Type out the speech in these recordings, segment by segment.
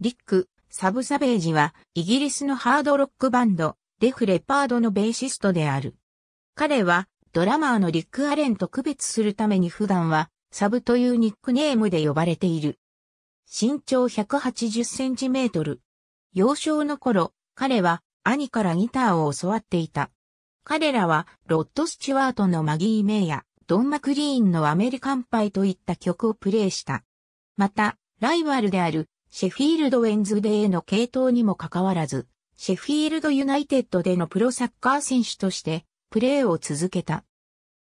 リック、サブサベージは、イギリスのハードロックバンド、デフレパードのベーシストである。彼は、ドラマーのリック・アレンと区別するために普段は、サブというニックネームで呼ばれている。身長180センチメートル。幼少の頃、彼は兄からギターを教わっていた。彼らはロッド・スチュワートのマギー・メイやドン・マクリーンのアメリカンパイといった曲をプレイした。また、ライバルであるシェフィールド・ウェンズデーの系統にもかかわらず、シェフィールド・ユナイテッドでのプロサッカー選手としてプレーを続けた。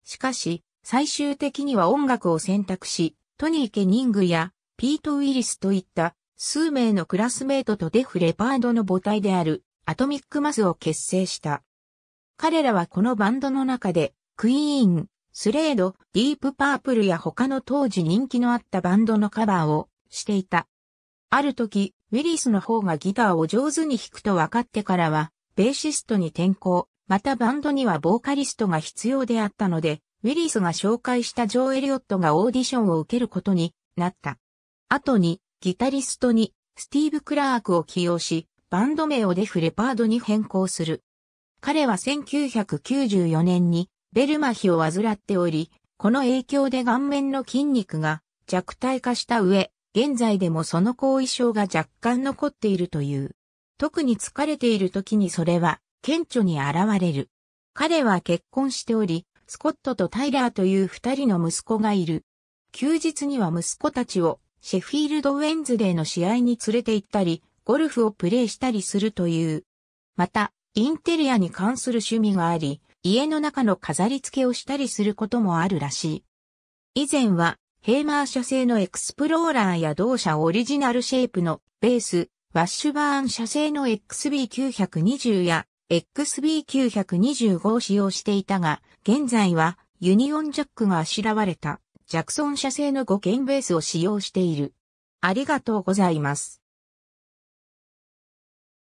しかし、最終的には音楽を選択し、トニー・ケニングやピート・ウィリスといった数名のクラスメートとデフ・レパードの母体であるアトミック・マスを結成した。彼らはこのバンドの中で、クイーン、スレード、ディープ・パープルや他の当時人気のあったバンドのカバーをしていた。ある時、ウィリスの方がギターを上手に弾くと分かってからは、ベーシストに転向、またバンドにはボーカリストが必要であったので、ウィリスが紹介したジョー・エリオットがオーディションを受けることになった。後に、ギタリストにスティーブ・クラークを起用し、バンド名をデフ・レパードに変更する。彼は1994年にベルマヒを患っており、この影響で顔面の筋肉が弱体化した上、現在でもその後遺症が若干残っているという。特に疲れている時にそれは顕著に現れる。彼は結婚しており、スコットとタイラーという二人の息子がいる。休日には息子たちをシェフィールド・ウェンズデーの試合に連れて行ったり、ゴルフをプレーしたりするという。また、インテリアに関する趣味があり、家の中の飾り付けをしたりすることもあるらしい。以前はヘイマー社製のエクスプローラーや同社オリジナルシェイプのベース、ワッシュバーン社製の XB920 や XB925 を使用していたが、現在はユニオンジャックがあしらわれたジャクソン社製の5件ベースを使用している。ありがとうございます。